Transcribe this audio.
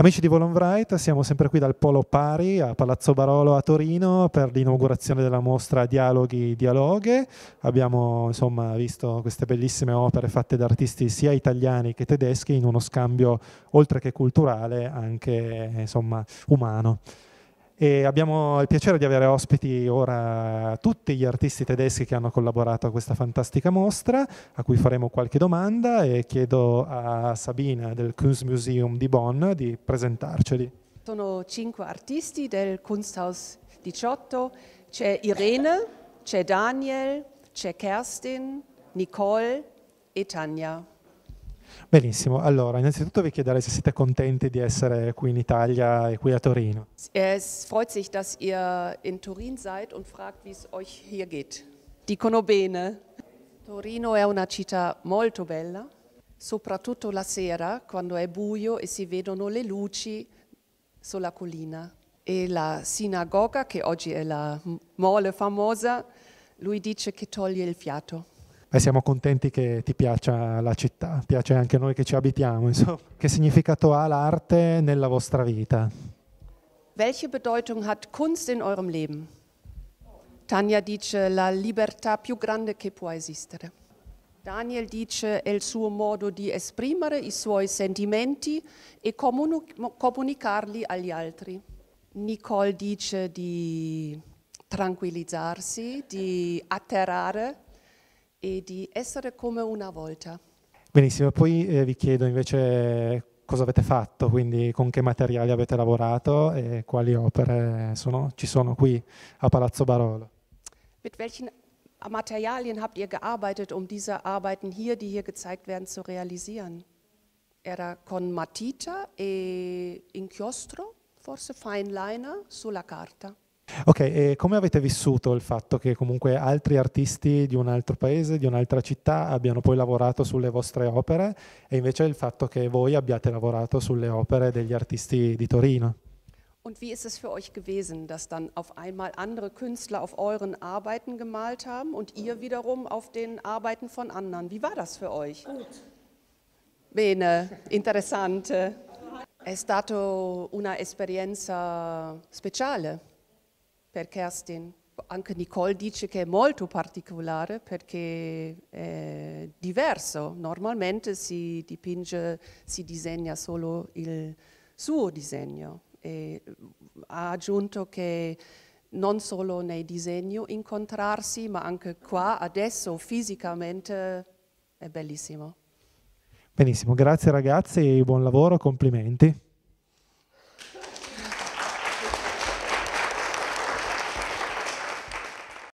Amici di Volonbright, siamo sempre qui dal Polo Pari a Palazzo Barolo a Torino per l'inaugurazione della mostra Dialoghi Dialoghe. Abbiamo insomma, visto queste bellissime opere fatte da artisti sia italiani che tedeschi in uno scambio oltre che culturale anche insomma, umano. E abbiamo il piacere di avere ospiti ora tutti gli artisti tedeschi che hanno collaborato a questa fantastica mostra, a cui faremo qualche domanda e chiedo a Sabina del Kunstmuseum di Bonn di presentarceli. Sono cinque artisti del Kunsthaus 18, c'è Irene, c'è Daniel, c'è Kerstin, Nicole e Tania. Benissimo, allora innanzitutto vi chiederei se siete contenti di essere qui in Italia e qui a Torino. Es freut sich, dass ihr in Turin seid und fragt, wie es euch hier geht. Dicono bene. Torino è una città molto bella, soprattutto la sera quando è buio e si vedono le luci sulla collina. E la sinagoga, che oggi è la mole famosa, lui dice che toglie il fiato. Beh, siamo contenti che ti piaccia la città, piace anche a noi che ci abitiamo. Insomma. Che significato ha l'arte nella vostra vita? Welche Bedeutung hat Kunst in eurem Leben? Tania dice la libertà più grande che può esistere. Daniel dice il suo modo di esprimere i suoi sentimenti e comunicarli agli altri. Nicole dice di tranquillizzarsi, di atterrare e di essere come una volta. Benissimo, poi eh, vi chiedo invece cosa avete fatto, quindi con che materiali avete lavorato e quali opere sono, ci sono qui a Palazzo Barolo. Mit welchen Materialien habt ihr gearbeitet, um diese Arbeiten hier, die hier gezeigt werden, zu realisieren? Era con matita e inchiostro, forse fine liner sulla carta. Ok, e come avete vissuto il fatto che comunque altri artisti di un altro paese, di un'altra città, abbiano poi lavorato sulle vostre opere e invece il fatto che voi abbiate lavorato sulle opere degli artisti di Torino? Und wie ist es für euch gewesen, dass dann auf einmal andere Künstler auf euren Arbeiten gemalt haben und ihr wiederum auf den Arbeiten von anderen? Wie war das für euch? Gut. Bene, interessante. È stata una esperienza speciale per Kerstin. Anche Nicole dice che è molto particolare perché è diverso. Normalmente si dipinge, si disegna solo il suo disegno. E mm, ha aggiunto che non solo nei disegni incontrarsi, ma anche qua adesso fisicamente è bellissimo. Benissimo, grazie ragazzi, buon lavoro, complimenti.